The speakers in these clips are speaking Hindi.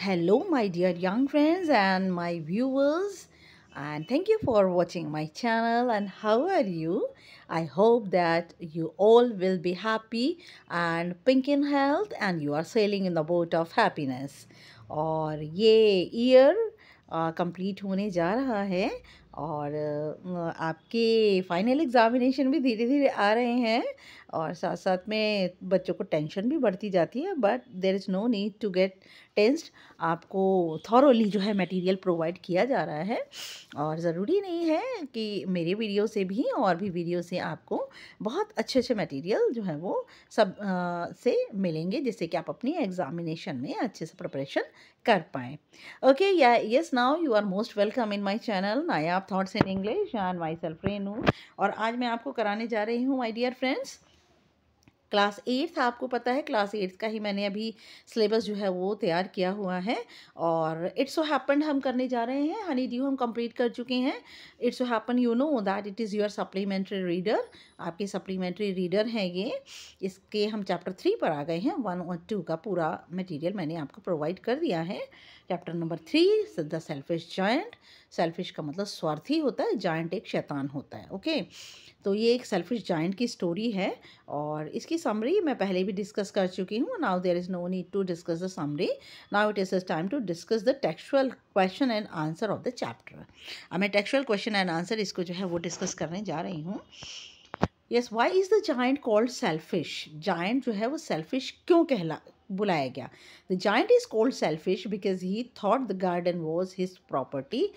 hello my dear young friends and my viewers and thank you for watching my channel and how are you i hope that you all will be happy and pink in health and you are sailing in the boat of happiness और year ईयर complete होने जा रहा है और आपके final examination भी धीरे धीरे आ रहे हैं और साथ साथ में बच्चों को टेंशन भी बढ़ती जाती है but there is no need to get tensed आपको थॉरली जो है मटेरियल प्रोवाइड किया जा रहा है और ज़रूरी नहीं है कि मेरे वीडियो से भी और भी वीडियो से आपको बहुत अच्छे अच्छे मटेरियल जो है वो सब आ, से मिलेंगे जिससे कि आप अपनी एग्जामिनेशन में अच्छे से प्रिपरेशन कर पाएँ ओके या yes now you are most welcome in my channel Nayab thoughts in English and myself Renu और आज मैं आपको कराने जा रही हूँ my dear friends class eighth आपको पता है क्लास एट्थ का ही मैंने अभी सिलेबस जो है वो तैयार किया हुआ है और इट्स सो हैपन हम करने जा रहे हैं हनी ड्यू हम कंप्लीट कर चुके हैं it's so happen you know that it is your supplementary reader आपके सप्लीमेंट्री रीडर हैं ये इसके हम चैप्टर थ्री पर आ गए हैं वन और टू का पूरा मटीरियल मैंने आपको प्रोवाइड कर दिया है chapter number three the selfish giant selfish का मतलब स्वार्थी होता है जॉइंट एक शैतान होता है ओके okay? तो ये एक सेल्फिश जाइंट की स्टोरी है और इसकी समरी मैं पहले भी डिस्कस कर चुकी हूँ now there is no need to discuss the summary now it is time to discuss the textual question and answer of the chapter अब मैं टेक्चुअल क्वेश्चन एंड आंसर इसको जो है वो डिस्कस करने जा रही हूँ yes why is the giant called selfish giant जो है वो सेल्फिश क्यों कहला बुलाया गया the giant is called selfish because he thought the garden was his property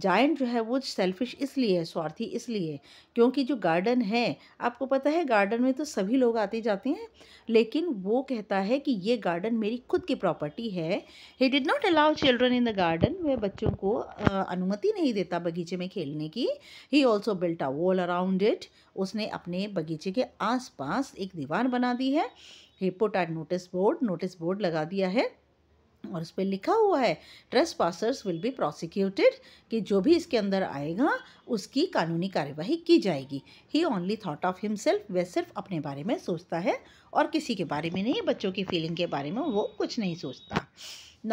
giant जो है वो सेल्फिश इसलिए है स्वार्थी इसलिए क्योंकि जो गार्डन है आपको पता है गार्डन में तो सभी लोग आते जाते हैं लेकिन वो कहता है कि ये गार्डन मेरी खुद की प्रॉपर्टी है he did not allow children in the garden वह बच्चों को अनुमति नहीं देता बगीचे में खेलने की he also built a wall around it उसने अपने बगीचे के आसपास एक दीवार बना दी है he put a notice board notice board लगा दिया है और उस पर लिखा हुआ है trespassers will be prosecuted कि जो भी इसके अंदर आएगा उसकी कानूनी कार्यवाही की जाएगी he only thought of himself वह सिर्फ अपने बारे में सोचता है और किसी के बारे में नहीं बच्चों की फीलिंग के बारे में वो कुछ नहीं सोचता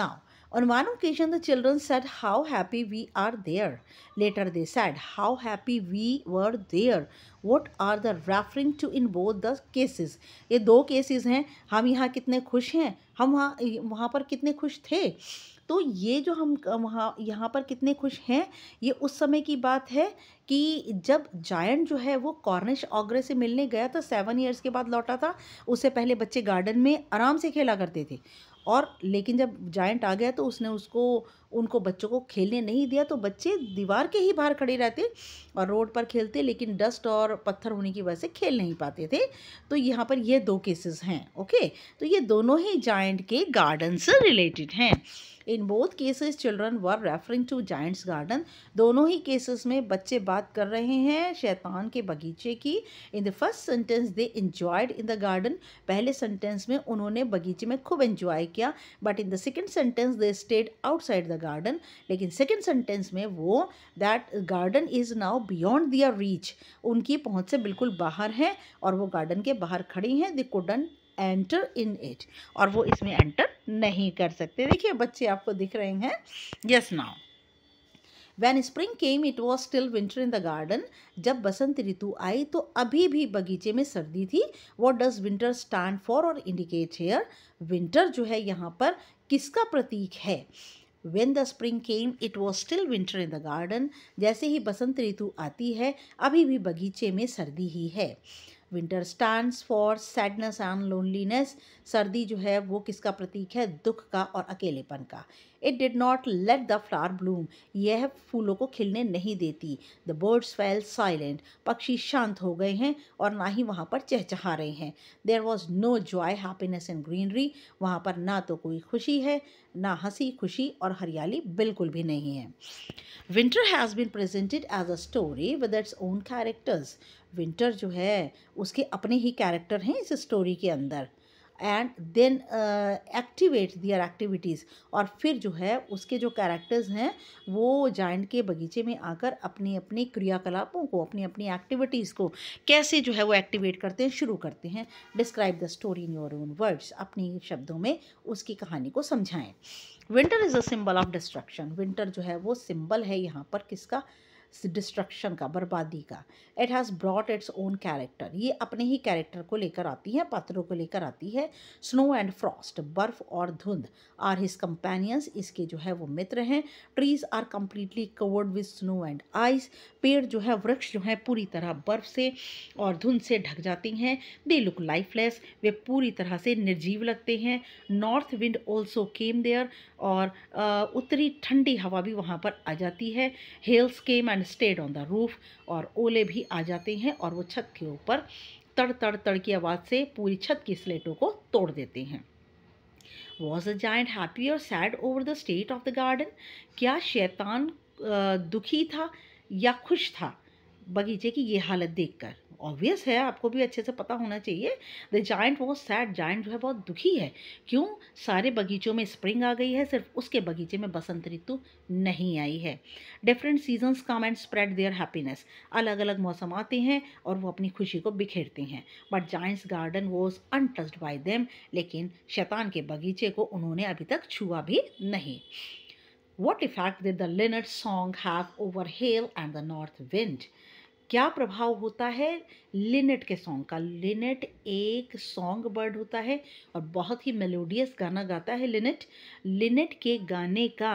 now On one occasion, the children said how happy we are there. Later, they said how happy we were there. What are the referring to in both the cases? ये दो cases हैं हम यहाँ कितने खुश हैं हम वहाँ वहाँ पर कितने खुश थे तो ये जो हम वहाँ यहाँ पर कितने खुश हैं ये उस समय की बात है कि जब जायंट जो है वो कॉर्निश ऑग्रे से मिलने गया था सेवन ईयर्स के बाद लौटा था उससे पहले बच्चे गार्डन में आराम से खेला करते थे और लेकिन जब जाइंट आ गया तो उसने उसको उनको बच्चों को खेलने नहीं दिया तो बच्चे दीवार के ही बाहर खड़े रहते और रोड पर खेलते लेकिन डस्ट और पत्थर होने की वजह से खेल नहीं पाते थे तो यहाँ पर ये दो केसेस हैं ओके तो ये दोनों ही जाइंट के गार्डन से रिलेटेड हैं in both cases children were referring to giant's garden दोनों ही केसेस में बच्चे बात कर रहे हैं शैतान के बगीचे की in the first sentence they enjoyed in the garden पहले सेंटेंस में उन्होंने बगीचे में खूब इन्जॉय किया but in the second sentence they stayed outside the garden लेकिन सेकेंड सेंटेंस में वो that garden is now beyond their reach उनकी पहुँच से बिल्कुल बाहर हैं और वो गार्डन के बाहर खड़ी हैं they couldn't enter in it और वो इसमें एंटर नहीं कर सकते देखिए बच्चे आपको दिख रहे हैं yes now when spring came it was still winter in the garden जब बसंत ऋतु आई तो अभी भी बगीचे में सर्दी थी what does winter stand for और इंडिकेट हेयर विंटर जो है यहाँ पर किसका प्रतीक है when the spring came it was still winter in the garden जैसे ही बसंत ऋतु आती है अभी भी बगीचे में सर्दी ही है winter stand for sadness and loneliness सर्दी जो है वो किसका प्रतीक है दुख का और अकेलेपन का it did not let the flower bloom यह फूलों को खिलने नहीं देती द बर्ड्स फेल साइलेंट पक्षी शांत हो गए हैं और ना ही वहाँ पर चहचहा रहे हैं there was no joy happiness and greenery वहाँ पर ना तो कोई खुशी है ना हंसी खुशी और हरियाली बिल्कुल भी नहीं है winter has been presented as a story with its own characters winter जो है उसके अपने ही कैरेक्टर हैं इस स्टोरी के अंदर and then activate their activities और फिर जो है उसके जो कैरेक्टर्स हैं वो जाइंट के बगीचे में आकर अपनी अपनी क्रियाकलापों को अपनी अपनी एक्टिविटीज़ को कैसे जो है वो एक्टिवेट करते हैं शुरू करते हैं describe the story in your own words अपने शब्दों में उसकी कहानी को समझाएं winter is a symbol of destruction winter जो है वो सिंबल है यहाँ पर किसका डिस्ट्रक्शन का बर्बादी का it has brought its own character ये अपने ही कैरेक्टर को लेकर आती है पात्रों को लेकर आती है स्नो एंड फ्रॉस्ट बर्फ और धुंध आर हिज कंपेनियंस इसके जो है वो मित्र हैं trees are completely covered with snow and ice पेड़ जो है वृक्ष जो है पूरी तरह बर्फ से और धुंध से ढक जाती हैं दे लुक लाइफलेस वे पूरी तरह से निर्जीव लगते हैं north wind also came there और उत्तरी ठंडी हवा भी वहाँ पर आ जाती है hails came and stayed on the roof और ओले भी आ जाते हैं और वो छत के ऊपर तड़ तड़ तड़ की आवाज़ से पूरी छत की स्लेटों को तोड़ देते हैं वॉज अ जाइंट हैप्पी और sad over the state of the garden क्या शैतान दुखी था या खुश था बगीचे की ये हालत देखकर ऑब्वियस है आपको भी अच्छे से पता होना चाहिए the giant was sad giant जो है बहुत दुखी है क्यों सारे बगीचों में स्प्रिंग आ गई है सिर्फ उसके बगीचे में बसंत ऋतु नहीं आई है different seasons come and spread their happiness अलग अलग मौसम आते हैं और वो अपनी खुशी को बिखेरते हैं but giant's garden was untouched by them लेकिन शैतान के बगीचे को उन्होंने अभी तक छुआ भी नहीं वॉट इफैक्ट दिनट song have over have and the north wind क्या प्रभाव होता है लिनेट के सॉन्ग का लिनेट एक सॉन्ग बर्ड होता है और बहुत ही मेलोडियस गाना गाता है लिनेट लिनेट के गाने का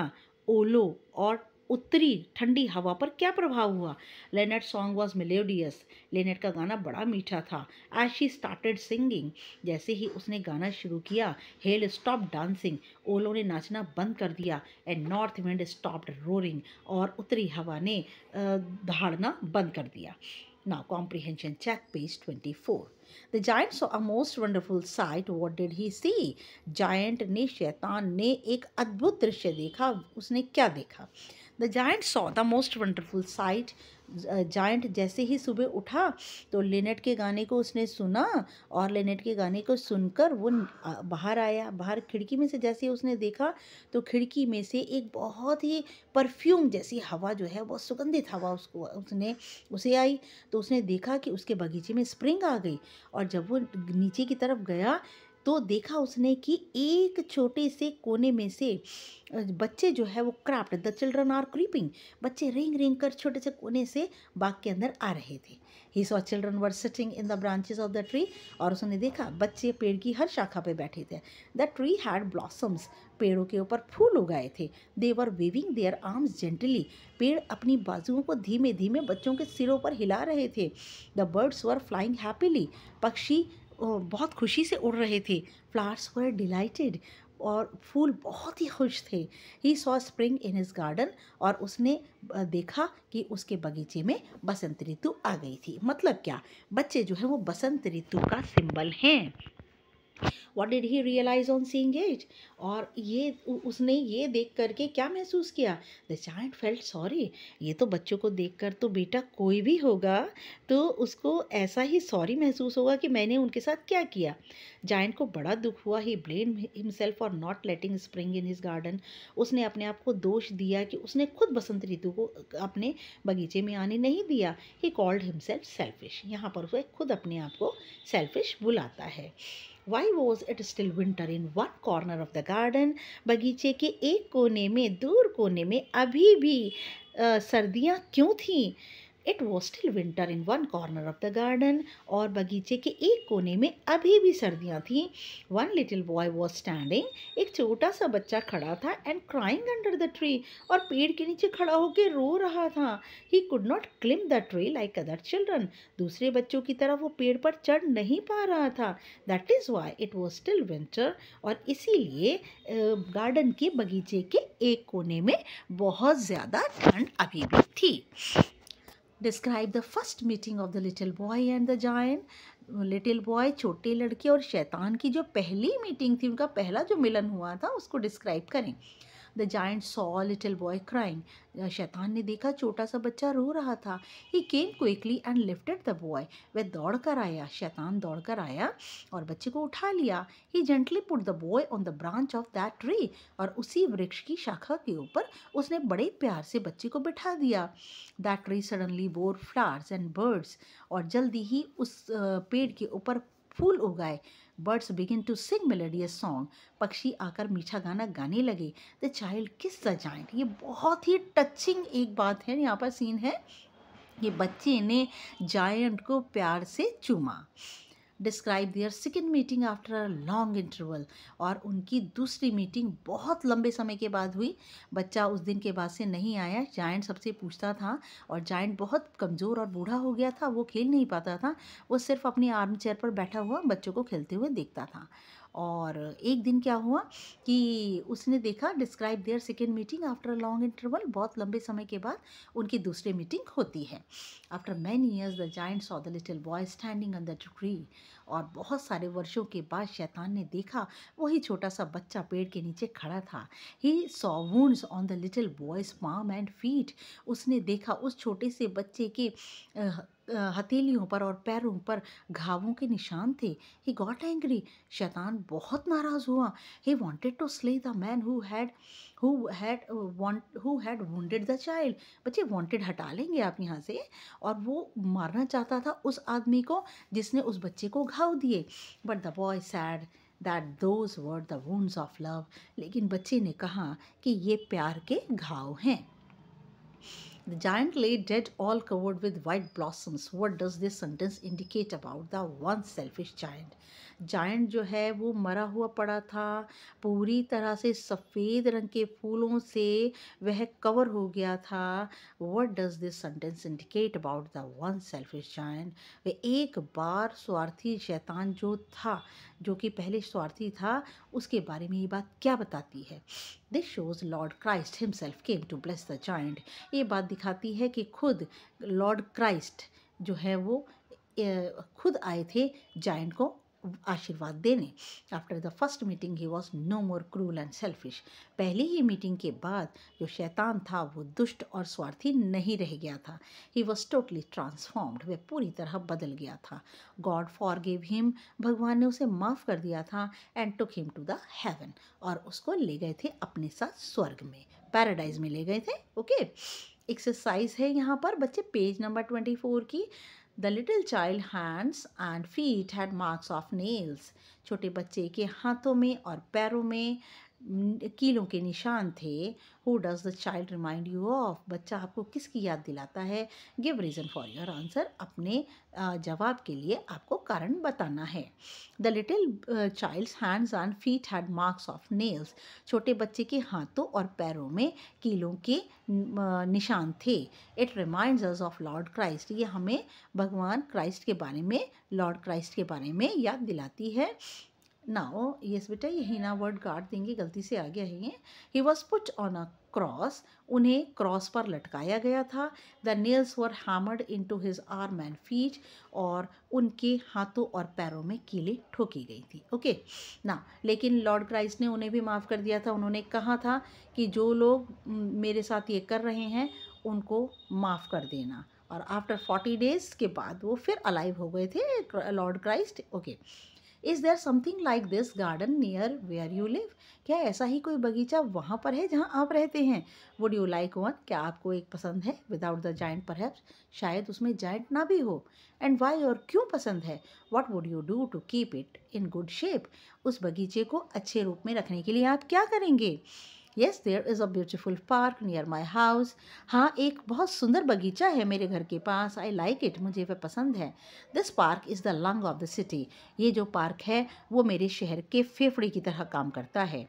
ओलो और उत्तरी ठंडी हवा पर क्या प्रभाव हुआ लेनेट सॉन्ग वॉज मिलेडियस लेनेट का गाना बड़ा मीठा था एज शी स्टार्टेड सिंगिंग जैसे ही उसने गाना शुरू किया हेल स्टॉप डांसिंग ओलो ने नाचना बंद कर दिया and north wind stopped roaring और उत्तरी हवा ने दहाड़ना बंद कर दिया Now comprehension check page 24. The giant saw a most wonderful sight. What did he see? Giant ne shaitan ne ek adbhut drishya dekha. Usne kya dekha? The giant saw the most wonderful sight. Giant जैसे ही सुबह उठा तो लेनेट के गाने को उसने सुना और लेनेट के गाने को सुनकर वो बाहर आया बाहर खिड़की में से जैसे उसने देखा तो खिड़की में से एक बहुत ही परफ्यूम जैसी हवा जो है बहुत सुगंधित हवा उसको उसने उसे आई तो उसने देखा कि उसके बगीचे में स्प्रिंग आ गई और जब वो नीचे की तरफ गया तो देखा उसने कि एक छोटे से कोने में से बच्चे जो है वो crept the children are creeping बच्चे रिंग रिंग कर छोटे से कोने से बाग के अंदर आ रहे थे he saw children were sitting in the branches of the tree और उसने देखा बच्चे पेड़ की हर शाखा पे बैठे थे द ट्री हैड ब्लॉसम्स पेड़ों के ऊपर फूल उगाए थे they were waving their arms gently पेड़ अपनी बाजुओं को धीमे धीमे बच्चों के सिरों पर हिला रहे थे the birds were flying happily पक्षी बहुत खुशी से उड़ रहे थे फ्लावर्स वर डिलाइटेड और फूल बहुत ही खुश थे he saw spring in his garden और उसने देखा कि उसके बगीचे में बसंत ऋतु आ गई थी मतलब क्या बच्चे जो है वो बसंत ऋतु का सिंबल हैं what did he realise on seeing एज और ये उसने ये देख करके क्या महसूस किया द चाइल्ड फेल्ट सॉरी ये तो बच्चों को देख कर तो बेटा कोई भी होगा तो उसको ऐसा ही सॉरी महसूस होगा कि मैंने उनके साथ क्या किया जाइंट को बड़ा दुख हुआ ही ब्लेम हिमसेल्फ और not letting spring in his garden उसने अपने आप को दोष दिया कि उसने खुद बसंत ऋतु को अपने बगीचे में आने नहीं दिया ही कॉल्ड हिमसेल्फ सेल्फिश यहाँ पर वह खुद अपने आप को सेल्फिश बुलाता है why was it still winter in one corner of the garden बगीचे के एक कोने में दूर कोने में अभी भी सर्दियाँ क्यों थीं it was still winter in one corner of the garden और बगीचे के एक कोने में अभी भी सर्दियाँ थीं one little boy was standing एक छोटा सा बच्चा खड़ा था and crying under the tree और पेड़ के नीचे खड़ा होकर रो रहा था he could not climb the tree like other children दूसरे बच्चों की तरह वो पेड़ पर चढ़ नहीं पा रहा था that is why it was still winter और इसीलिए गार्डन के बगीचे के एक कोने में बहुत ज़्यादा ठंड अभी भी थी describe the first meeting of the little boy and the giant little boy छोटे लड़के और शैतान की जो पहली मीटिंग थी उनका पहला जो मिलन हुआ था उसको डिस्क्राइब करें the giant saw little boy crying शैतान ने देखा छोटा सा बच्चा रो रहा था he came quickly and lifted the boy वह दौड़ कर आया शैतान दौड़ कर आया और बच्चे को उठा लिया he gently put the boy on the branch of that tree और उसी वृक्ष की शाखा के ऊपर उसने बड़े प्यार से बच्चे को बिठा दिया that tree suddenly bore flowers and birds और जल्दी ही उस पेड़ के ऊपर फूल उगाए birds begin to sing melodious song पक्षी आकर मीठा गाना गाने लगे the child kiss the giant ये बहुत ही टचिंग एक बात है यहाँ पर सीन है ये बच्चे ने जायंट को प्यार से चूमा describe their second meeting after a long interval और उनकी दूसरी मीटिंग बहुत लंबे समय के बाद हुई बच्चा उस दिन के बाद से नहीं आया जायंट सबसे पूछता था और जाइंट बहुत कमज़ोर और बूढ़ा हो गया था वो खेल नहीं पाता था वो सिर्फ अपनी आर्म चेयर पर बैठा हुआ बच्चों को खेलते हुए देखता था और एक दिन क्या हुआ कि उसने देखा describe their second meeting after a long interval बहुत लंबे समय के बाद उनकी दूसरी मीटिंग होती है after many years the giant saw the little boy standing under the tree और बहुत सारे वर्षों के बाद शैतान ने देखा वही छोटा सा बच्चा पेड़ के नीचे खड़ा था he saw wounds on the little boy's palm and feet उसने देखा उस छोटे से बच्चे के हथेलियों पर और पैरों पर घावों के निशान थे ही गॉट एंग्री शैतान बहुत नाराज़ हुआ he wanted to slay the man who had who had want who had wounded the child बच्चे wanted हटा लेंगे आप यहाँ से और वो मारना चाहता था उस आदमी को जिसने उस बच्चे को घाव दिए but the boy said that those were the wounds of love लेकिन बच्चे ने कहा कि ये प्यार के घाव हैं The giant lay dead, all covered with white blossoms. What does this sentence indicate about the one selfish giant? Giant जो है वो मरा हुआ पड़ा था पूरी तरह से सफ़ेद रंग के फूलों से वह कवर हो गया था what does this sentence indicate about the one selfish giant वह एक बार स्वार्थी शैतान जो था जो कि पहले स्वार्थी था उसके बारे में ये बात क्या बताती है this shows Lord Christ himself came to bless the giant ये बात दिखाती है कि खुद लॉर्ड क्राइस्ट जो है वो खुद आए थे जाइंट को आशीर्वाद देने after the first meeting he was no more cruel and selfish पहली ही मीटिंग के बाद जो शैतान था वो दुष्ट और स्वार्थी नहीं रह गया था ही वॉज टोटली ट्रांसफॉर्म्ड वह पूरी तरह बदल गया था गॉड फॉर गिव हिम भगवान ने उसे माफ़ कर दिया था and took him to the heaven और उसको ले गए थे अपने साथ स्वर्ग में पैराडाइज में ले गए थे ओके okay? एक्सरसाइज है यहाँ पर बच्चे पेज नंबर ट्वेंटी फोर की the little child hands and feet had marks of nails छोटे बच्चे के हाथों में और पैरों में कीलों के निशान थे who does the child remind you of बच्चा आपको किसकी याद दिलाता है give reason for your answer अपने जवाब के लिए आपको कारण बताना है the little child's hands and feet had marks of nails छोटे बच्चे के हाथों और पैरों में कीलों के निशान थे it remind of Lord Christ ये हमें भगवान क्राइस्ट के बारे में लॉर्ड क्राइस्ट के बारे में याद दिलाती है नाउ यस बेटा ये हीना वर्ड काट देंगे गलती से आ गया है ये he was put on a cross उन्हें क्रॉस पर लटकाया गया था the nails were hammered into his आर मैन फीच और उनके हाथों और पैरों में कीलें ठोकी गई थी ओके ना लेकिन लॉर्ड क्राइस्ट ने उन्हें भी माफ़ कर दिया था उन्होंने कहा था कि जो लोग मेरे साथ ये कर रहे हैं उनको माफ़ कर देना और आफ्टर फोर्टी डेज़ के बाद वो फिर अलाइव हो गए थे Lord Christ okay okay. Is there something like this garden near where you live क्या ऐसा ही कोई बगीचा वहाँ पर है जहाँ आप रहते हैं वुड यू लाइक वन क्या आपको एक पसंद है विदाउट द जाइंट पर शायद उसमें जाइंट ना भी हो एंड वाई और क्यों पसंद है what would you do to keep it in good shape उस बगीचे को अच्छे रूप में रखने के लिए आप क्या करेंगे yes there is a beautiful park near my house हाँ एक बहुत सुंदर बगीचा है मेरे घर के पास आई लाइक इट मुझे वह पसंद है this park is the lung of the city ये जो पार्क है वो मेरे शहर के फेफड़े की तरह काम करता है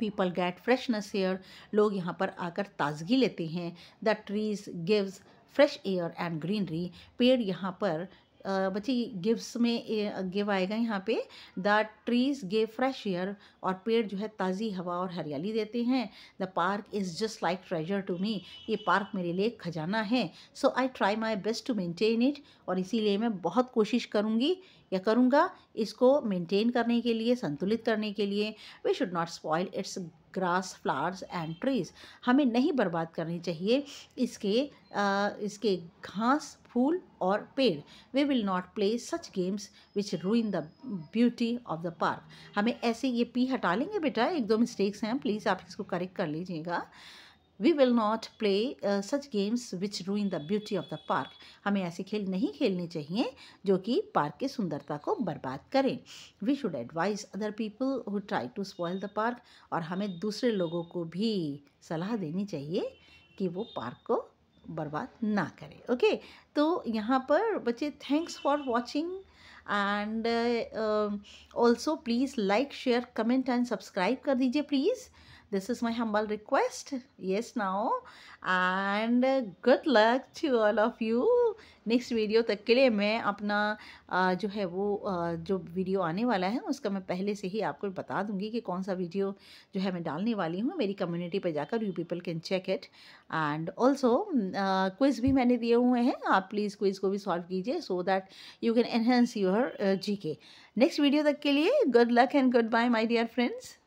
पीपल गेट फ्रेशनेस एयर लोग यहाँ पर आकर ताजगी लेते हैं the trees gives fresh air and greenery पेड़ यहाँ पर बच्चे गिव्स में गिव आएगा यहाँ पे the trees give fresh air और पेड़ जो है ताज़ी हवा और हरियाली देते हैं the park is just like treasure to me ये पार्क मेरे लिए खजाना है so I try my best to maintain it और इसीलिए मैं बहुत कोशिश करूँगी या करूँगा इसको मेनटेन करने के लिए संतुलित करने के लिए we should not spoil its grass flowers and trees हमें नहीं बर्बाद करनी चाहिए इसके आ, इसके घास फूल और पेड़ we will not play such games which ruin the beauty of the park हमें ऐसे ये पी हटा लेंगे बेटा एक दो मिस्टेक्स हैं प्लीज़ आप इसको करेक्ट कर लीजिएगा we will not play such games which ruin the beauty of the park हमें ऐसे खेल नहीं खेलने चाहिए जो कि पार्क की सुंदरता को बर्बाद करें we should advise other people who try to spoil the park और हमें दूसरे लोगों को भी सलाह देनी चाहिए कि वो पार्क को बर्बाद ना करें ओके okay? तो यहाँ पर बच्चे thanks for watching and also please like share comment and subscribe कर दीजिए please This is my humble request. Yes, now. And good luck to all of you. Next video तक के लिए मैं अपना जो है वो जो वीडियो आने वाला है उसका मैं पहले से ही आपको बता दूंगी कि कौन सा वीडियो जो है मैं डालने वाली हूँ मेरी कम्युनिटी पर जाकर you people can check it and also quiz भी मैंने दिए हुए हैं आप प्लीज़ क्विज़ को भी सॉल्व कीजिए so that you can enhance your G next video तक के लिए good luck and good bye my dear friends